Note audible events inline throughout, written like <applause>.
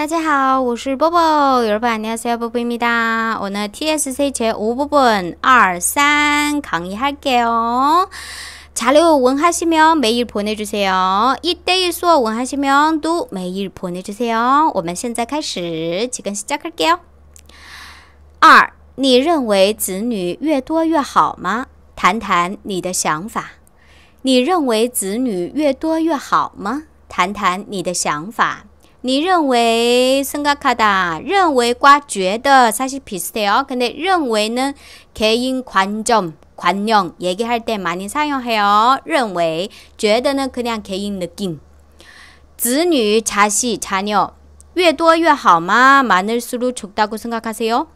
大家好，我是波波，有人伴你识我波波咪哒。我呢 T S C 前五波波二三扛一哈给哦。查了文海新苗，每日婆内注册哦。一对一双文海新苗，都每日婆内注册哦。我们现在开始，起跟 stacker 二，你认为子女越多越好吗？谈谈你的想法。你认为子女越多越好吗？谈谈你的想法。你认为, 생각하다, 认为과 觉得 사실 비슷해요. 근데 认为는 개인 관점, 관념 얘기할 때 많이 사용해요. 认为, 觉得는 그냥 개인 느낌. 子女, 자식, 자녀, 越多越好吗? 많을수록 좋다고 생각하세요?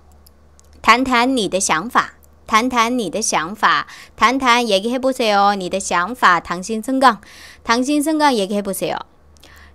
谈谈你的想法.谈谈你的想法.谈谈 얘기해보세요. 你的想法, 당신 생각. 당신 생각 얘기해보세요.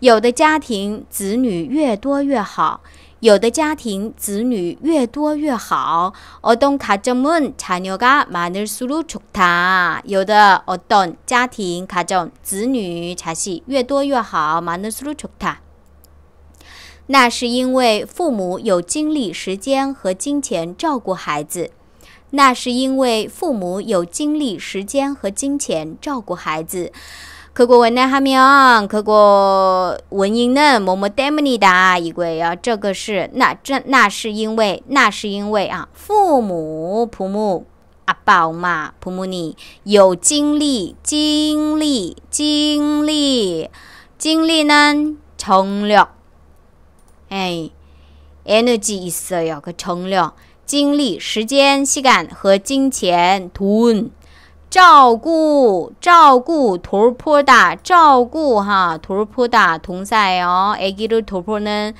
有的家庭子女越多越好，有的家庭子女越多越好。어떤가정은자녀가많은수로좋 다， 有的어떤家庭家庭子女才是越多越好，많은수로좋 다。 那是因为父母有精力、时间和金钱照顾孩子，那是因为父母有精力、时间和金钱照顾孩子。去过文南哈么样？去过文英呢，么么带么尼哒？一个呀，这个是那这那是因为那是因为啊，父母父母阿宝嘛，妈父母你有精力精力精力精力呢，冲了，哎，energy 意思呀，去冲了精力时间时间和金钱 돈。 照顾,照顾, 돌보다, 照顾, 하, 돌보다, 동사예요. 아기를 돌보는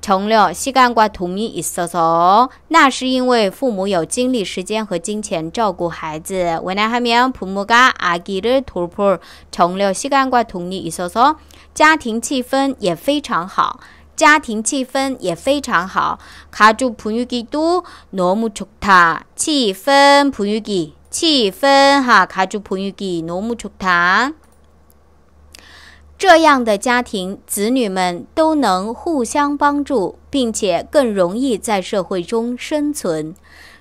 정려, 시간과 도이 있어서, 那是因为父母有精力,时间和金钱照顾孩子. 왜냐하면 부모가 아기를 돌볼 정려, 시간과 도이 있어서, 家庭气氛也非常好.家庭气氛也非常好. 가족 분위기도 너무 좋다. 气氛 분위기. 气氛哈，卡住朋友给农牧出糖。这样的家庭，子女们都能互相帮助，并且更容易在社会中生存。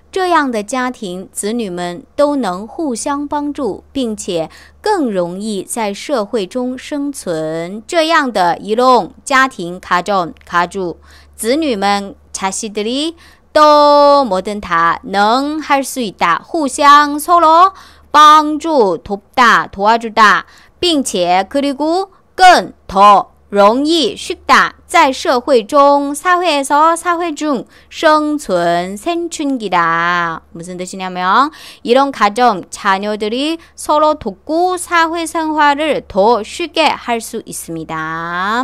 这样的家庭，子女们都能互相帮助，并且更容易在社会中生存。这样的一弄家庭卡中卡住，子女们查西德哩。또 뭐든 다능할수 있다. 후상 서로 방주 돕다 도와주다. 并且 그리고 更더 롱이 쉽다. 在社会中 사회에서 사회 중 생存생춘기다. 무슨 뜻이냐면 이런 가정 자녀들이 서로 돕고 사회 생활을 더 쉽게 할 수 있습니다.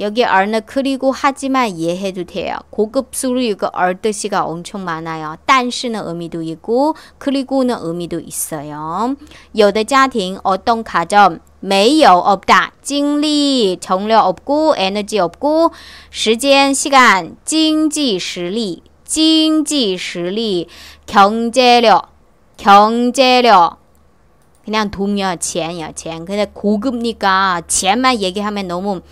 여기 are는 그리고 하지만 이해해도 돼요. 고급수로 이거 a 뜻이가 엄청 많아요. 但是는 의미도 있고 그리고는 의미도 있어요. 有的家庭 어떤 가정 没有 없다. 精力 정력 없고 에너지 없고 시간 시간 经济实力经济实力 경제력 경제력 그냥 동요 钱야 钱. 근데 고급니까 钱만 얘기하면 너무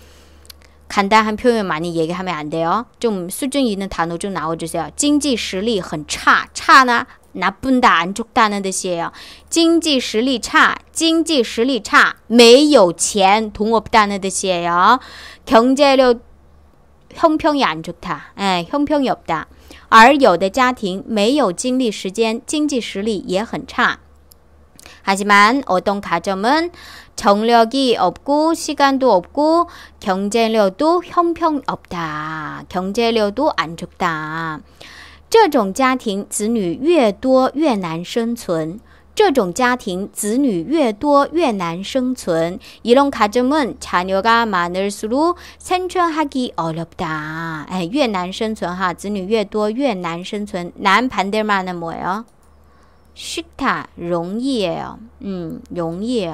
간단한 표현 많이 얘기하면 안 돼요. 좀 수준 있는 단어 좀 나와주세요.经济 실력 很差, 차나 나쁜다, 안 좋다는 뜻이에요. 经济 실력 差,经济 실력 差,没有钱,돈 없다는 뜻이에요. 경제력 형평이 안 좋다. 에, 예, 형평이 없다. 而有的家庭没有精力时间，经济实力也很差。 예 하지만 어떤 가정은 정력이 없고 시간도 없고 경제력도 형편없다. 경제력도 안 좋다. 这种家庭子女越多越难生存。这种 가정, 子女越多越难生存. 이런 가정은 자녀가 많을수록 생존하기 어렵다. 越难生存하. 子女越多越难生存.난 반대말은 뭐예요? 쉽다, 容易예요. 음, 容易예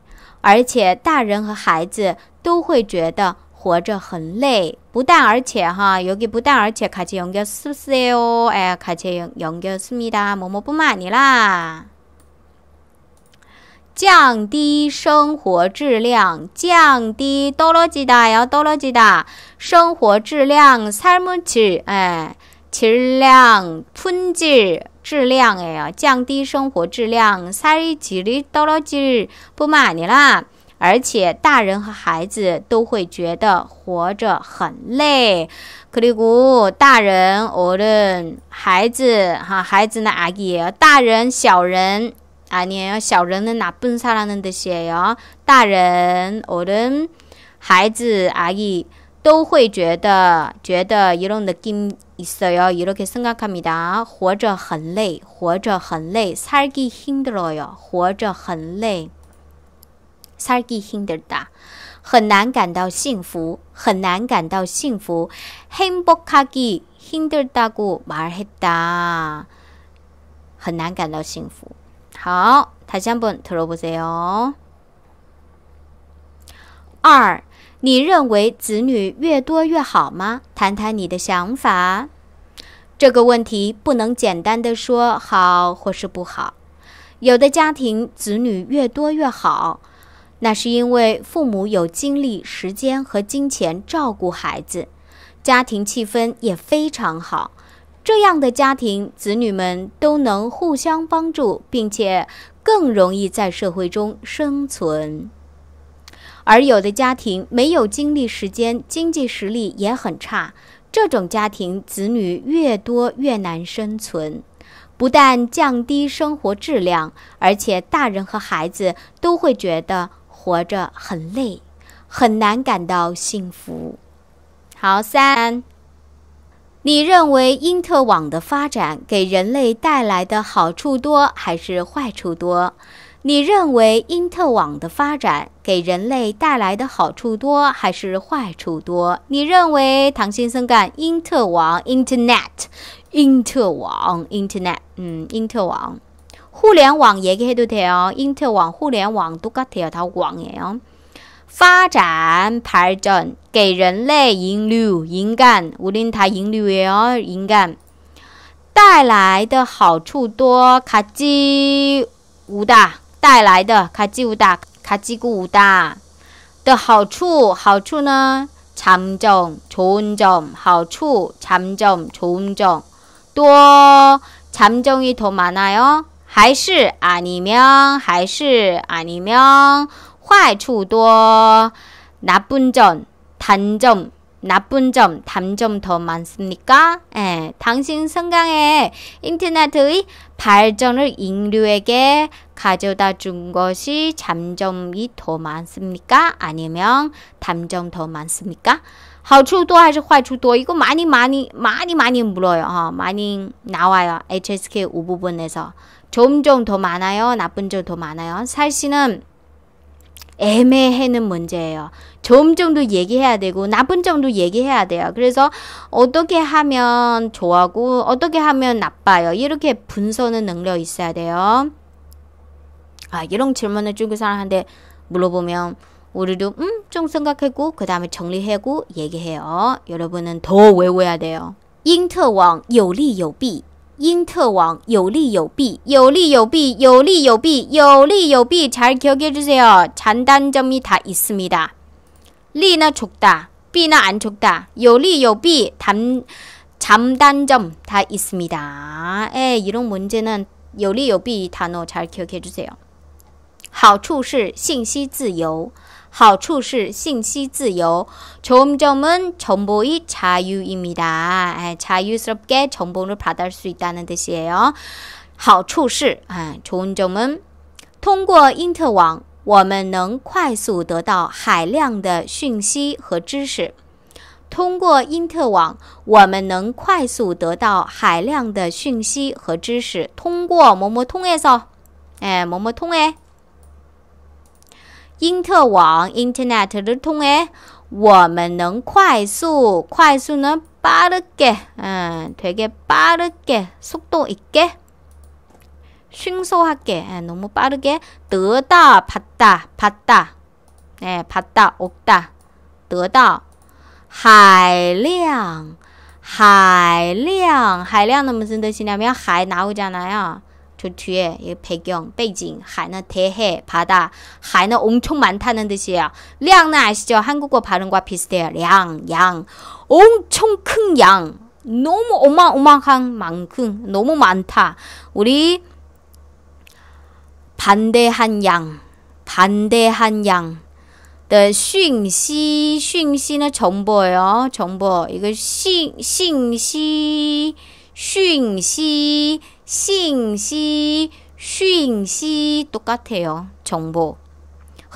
而且大人和孩子都会觉得活着很累，不但而且哈，有给不但而且卡切永个是不是哦？哎，卡切永永个是咪哒？么么不骂你啦，降低生活质量，降低多罗几达要多罗几达生活质量才木去哎，质量品质。质量哎呀，降低生活质量，三日几的到了几日不骂你啦。而且大人和孩子都会觉得活着很累。克里古，大人，我的孩子哈，孩子呢阿姨，大人小人啊，你小人能哪笨啥啦？能得些呀？大人我的孩子阿姨都会觉得觉得一弄的跟。 있어요. 이렇게 생각합니다. 活着很累,活着很累. 살기 힘들어요. 活着很累. 살기 힘들다. 很难感到幸福,很难感到幸福. 행복하기 힘들다고 말했다. 很难感到幸福.好, 다시 한번 들어보세요. 二你认为子女越多越好吗？谈谈你的想法。这个问题不能简单的说好或是不好。有的家庭子女越多越好，那是因为父母有精力、时间和金钱照顾孩子，家庭气氛也非常好。这样的家庭，子女们都能互相帮助，并且更容易在社会中生存。而有的家庭没有精力、时间，经济实力也很差，这种家庭子女越多越难生存，不但降低生活质量，而且大人和孩子都会觉得活着很累，很难感到幸福。好三，你认为因特网的发展给人类带来的好处多还是坏处多？你认为因特网的发展给人类带来的好处多还是坏处多？你认为唐先生干因特网 （Internet）？因特网 （Internet）？嗯，因特网、互联网也可以很多条。因特网、互联网都个条条网诶啊！发展、p o n 给人类引流、引干，无论他引流也哦，引干带来的好处多，卡机无大。 带来的卡吉乌达卡吉古乌达的好处，好处呢？참 점， 좋은 점， 好处，참 점， 좋은 점， 多，잠정이더많아요还是아니 면， 还是아니 면， 坏处多，나쁜 점， 단점。 나쁜 점, 단점 더 많습니까? 예, 당신 생각에 인터넷의 발전을 인류에게 가져다 준 것이 잠점이 더 많습니까? 아니면 단점 더 많습니까? 好处多还是坏处多? 이거 많이 많이 많이 많이 물어요. 어, 많이 나와요. HSK 5부분에서. 점점 더 많아요. 나쁜 점 더 많아요. 사실은 애매해는 문제예요. 좋은 점도 얘기해야 되고 나쁜 점도 얘기해야 돼요. 그래서 어떻게 하면 좋아고 어떻게 하면 나빠요. 이렇게 분석은 능력 있어야 돼요. 아 이런 질문을 중국 사람한테 물어보면 우리도 음좀 생각하고 그 다음에 정리하고 얘기해요. 여러분은 더 외워야 돼요. 因特网有利有弊。 英特网有利有弊,有利有弊,有利有弊,有利有弊잘 기억해 주세요. 잔단점이다 있습니다. 리나 좁다, B나 안 좁다, 요리 요비 담 잠단점 다 있습니다. 에 예， 이런 문제는 요리 요비 단어 잘 기억해 주세요. 好处是信息自由。好处是信息自由，초은점은정보의자유입니다哎，자유롭게정보를받을수있다는뜻이에 요。 好处是，哎，초은점은通过因特网，我们能快速得到海量的讯息和知识。通过因特网，我们能快速得到海量的讯息和知识。通过某某通해 서， 哎，某某通过。因特网 （internet）를 통해 我们能快速,快速呢 빠르게, 음, 어, 되게 빠르게, 속도 있게, 쉰소하게, 음, 어, 너무 빠르게 得到, 받다, 받다, 네, 받다, 얻다, 得到,海量,海量, 海量은 무슨 뜻이냐면 海 나오잖아요. 저 그 뒤에 배경, 베이징, 하나 대해, 바다, 하나 엄청 많다는 뜻이에요. 량은 아시죠? 한국어 발음과 비슷해요. 량, 양, 엄청 큰 양, 너무 어마어마한 만큼, 너무 많다. 우리 반대한 양, 반대한 양. 的讯息，讯息呢？ 정보예요. 정보. 이거 信信息，讯息。 싱시, 쉰시 똑같아요. 정보.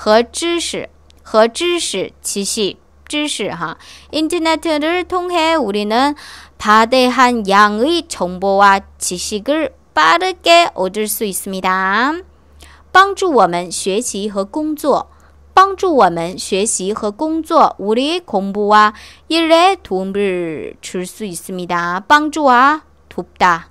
허知识허知识지시 知识하 인터넷을 통해 우리는 바대한 양의 정보와 지식을 빠르게 얻을 수 있습니다. 帮助我们学习和工作帮助我们学习和工作 우리 공부와 일에 도움을 줄 수 있습니다. 帮助와 돕다.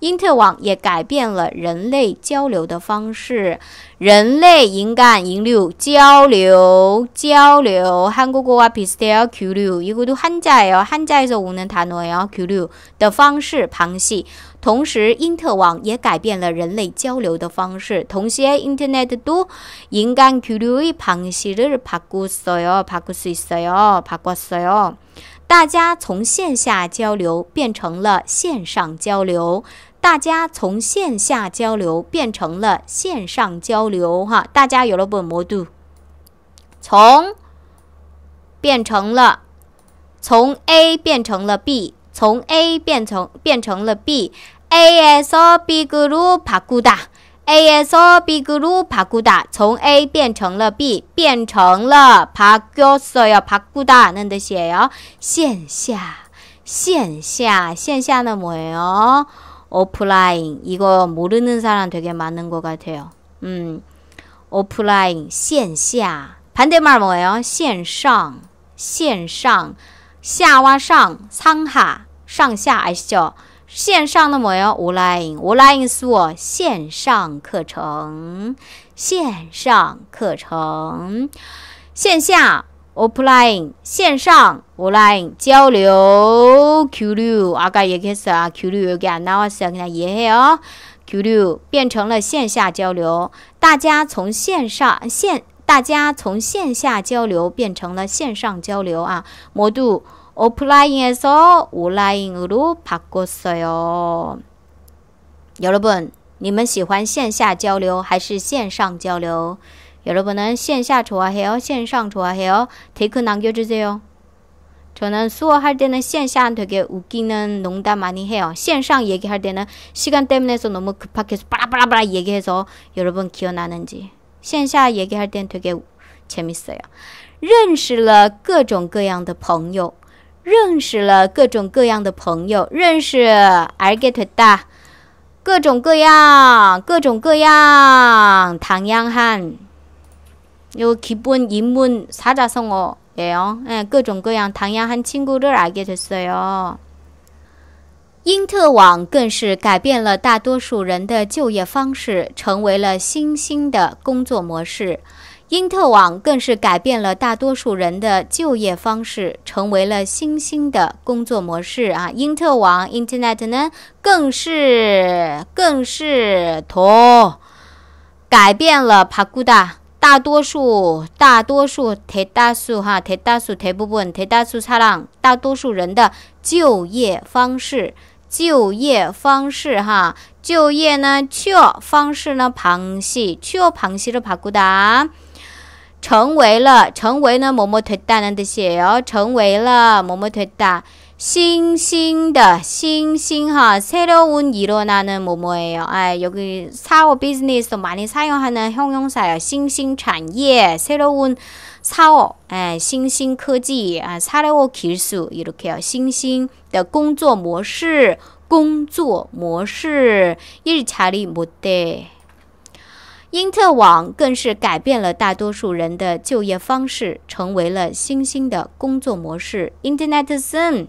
因特网也改变了人类交流的方式。人类勇敢引流交流交流，韩国国话 Pista Q 六，一个都韩在哦，韩在说无能谈论哦 Q 六的方式旁系。同时，因特网也改变了人类交流的方式。同时，Internet 都勇敢 Q 六一旁系日爬过水哦，爬过水水哦，爬过水哦。大家从线下交流变成了线上交流。大家从线下交流变成了线上交流，哈，大家有了本魔度，从变成了从 A 变成了 B，从 A 变成变成了 B。A S O B 咕噜 L U P A G U DA，A S O B 咕噜 L U P A G U DA，从 A 变成了 B，变成了 P A G U SO 呀，P A G U DA，恁得写哟，线下线下线下的么哟。 어플라잉 이거 모르는 사람 되게 많은 것 같아요. 음, 어플라잉 线下 반대말 뭐예요? 线上线上 下와상 상하 상하 아시죠? 线上은 뭐예요? 온라인 온라인 수어 线上课程线上课程线下 Online 线上，Online 交流，Q 六啊，刚也开始啊，Q 六又改，那我是要跟他얘해요 ，Q 六变成了线下交流，大家从线上线，大家从线下交流变成了线上交流啊。모두 Online 에서 Online 으로바꿨어 요。 여러 분， 你们喜欢线下交流还是线上交流？ 여러분은 线下 좋아해요? 线上 좋아해요? 댓글 남겨주세요. 저는 수업할 때는 线下 되게 웃기는 농담 많이 해요. 线上 얘기할 때는 시간 때문에 너무 급하게 해서 빠라빠라빠라 얘기해서 여러분 기억나는지. 线下 얘기할 때는 되게 재밌어요. 认识了各种各样的朋友.认识了各种各样的朋友.认识 알게 됐다. 各种各样,各种各样, 당양한 요기본입문사자성어예요예그종그양다양한친구를알게됐어요인特网更是改变了大多数人的就业方式，成为了新兴的工作模式。인特网更是改变了大多数人的就业方式，成为了新兴的工作模式啊！인特网 (Internet) 呢，更是更是妥改变了爬固哒。大多数大多数铁大数哈，铁大树推不稳，铁大数插浪。大多数人的就业方式，就业方式哈，就业呢缺方式呢螃蟹，缺螃蟹的爬孤单，成为了成为呢某某铁大人的蟹哦，成为了某某铁大。 싱싱다, 싱싱하, 새로운 일어나는 뭐뭐예요. 아, 여기 사업, 비즈니스 많이 사용하는 형용사예요. 싱싱产业, 예, 새로운 사업, 예, 아, 싱싱科技, 아, 새로운 기술 이렇게요. 싱싱的工作模式, 工作模式, 일자리 못돼. 因特网更是改变了大多数人的就业方式，成为了新兴的工作模式。Internet z o o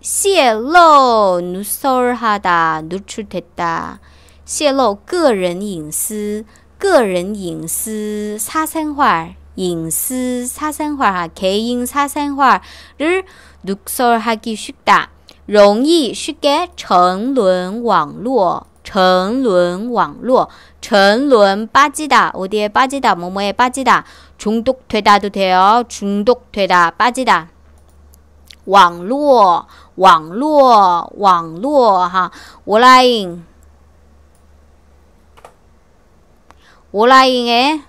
泄露, 누설하다, 누출됐다. 泄露个人隐私,个人隐私, 사생활, 인스 사생활, 개인 사생활을 누설하기 쉽다. 容易 쉽게 沉沦网络沉沦网络沉沦 빠지다 어디에 빠지다 뭐뭐에 빠지다 중독되다도 돼요 중독되다 빠지다 网络，网络，网络哈，我来应，我来应诶。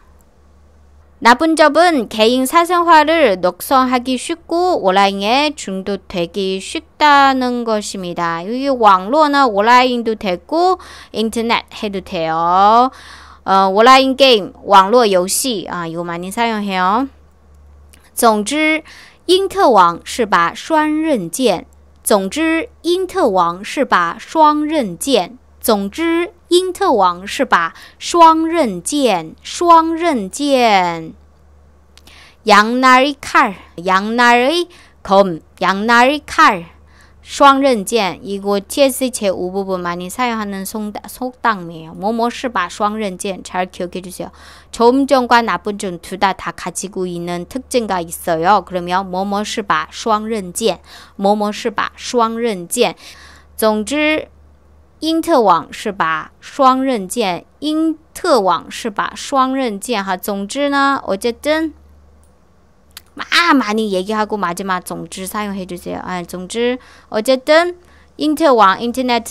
나쁜 점은 개인 사생활을 녹성하기 쉽고 온라인에 중독되기 쉽다는 것입니다. 여기 왕로나 온라인도 되고 인터넷 해도 돼요. 어, 온라인 게임, 왕로游戏 아, 이거 많이 사용해요. 总之，因特网是把双刃剑。总之，因特网是把双刃剑。总之，因特网是把双刃剑。双刃剑。Yang nae kar, y a 双刃剑이거 TSH 5부분 많이 사용하는 속담이에요. 뭐뭐시바双刃剑잘 기억해 주세요. 좋은 점과 나쁜 점둘다다 가지고 있는 특징가 있어요. 그러면 뭐뭐시바 双刃剑, 뭐뭐시바 双刃剑.总之 因特网是把双刃剑，因特网是把双刃剑哈。总之呢，어쨌든 막 많이 얘기하고 마지막 종지 사용해 주세요. 아, 종지 어쨌든 인터왕 인터넷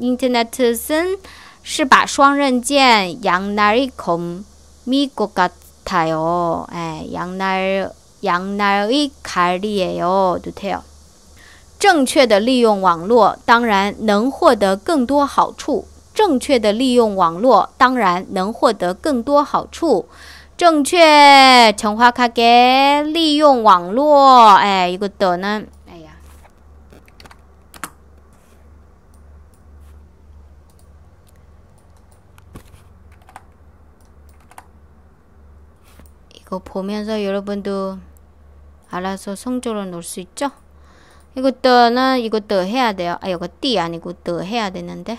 인터넷은 是把双刃剑 양날이 검일 것 같아요. 에, 예, 양날 양날의 갈이에요. 좋대요. 正确的利用网络，当然能获得更多好处。正确的利用网络，当然能获得更多好处。 正确정확하게利用网络。哎，이것도는 이거 보면서 여러분도 알아서 성조로 놓을 수 있죠? 이것도는 이것도 해야 돼요. 아, 이거 띠 아니고 또 해야 되는데.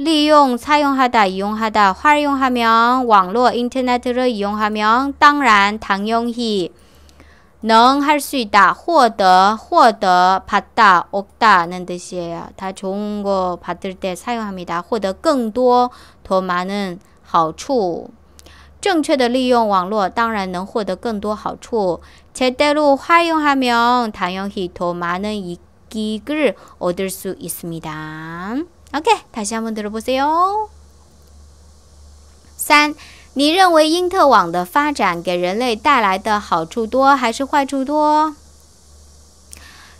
利用, 사용하다, 이용하다, 활용하면, 网络, 인터넷을 이용하면, 当然, 당연히, 능, 할수 있다, 获得,获得, 받다, 얻다는 뜻이에요. 다 좋은 거 받을 때 사용합니다. 获得更多,더 많은 好处.正确的利用网络当然能获得更多好处. 제대로 활용하면 당연히 더 많은 이익을 얻을 수 있습니다. OK，大家问的不错哟。三，你认为因特网的发展给人类带来的好处多还是坏处多？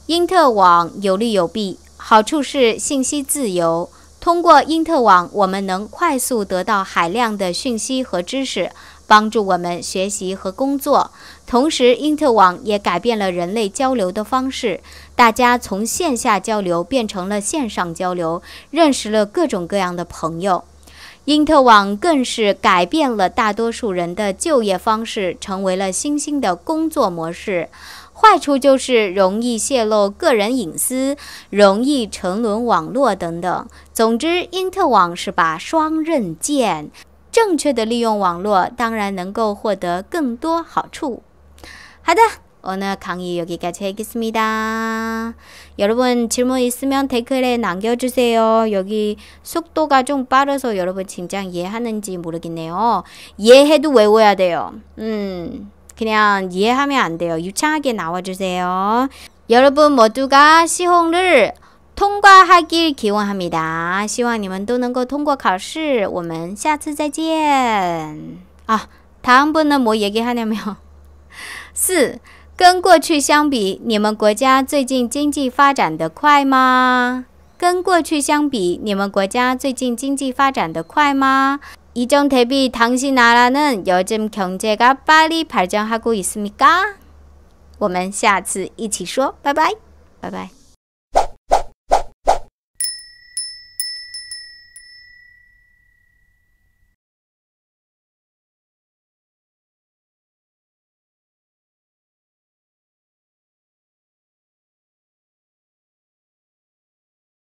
因特网有利有弊，好处是信息自由。通过因特网，我们能快速得到海量的讯息和知识，帮助我们学习和工作。同时，因特网也改变了人类交流的方式。大家从线下交流变成了线上交流，认识了各种各样的朋友。因特网更是改变了大多数人的就业方式，成为了新兴的工作模式。坏处就是容易泄露个人隐私，容易沉沦网络等等。总之，因特网是把双刃剑。正确的利用网络，当然能够获得更多好处。好的。 오늘 강의 여기까지 하겠습니다. 여러분 질문 있으면 댓글에 남겨주세요. 여기 속도가 좀 빠르서 여러분 진작 이해하는지 모르겠네요. 이해해도 외워야 돼요. 음, 그냥 이해하면 안 돼요. 유창하게 나와주세요. 여러분 모두가 시홍을 통과하길 기원합니다. 시원님은 또는 거 통과 考试我们下次再见. 아, 다음 번은뭐 얘기하냐면 四 <laughs> 跟过去相比，你们国家最近经济发展的快吗？跟过去相比，你们国家最近经济发展的快吗？이정대비당신나라는요즘경제가빨리발전하고있습니까我们下次一起说，拜拜，拜拜。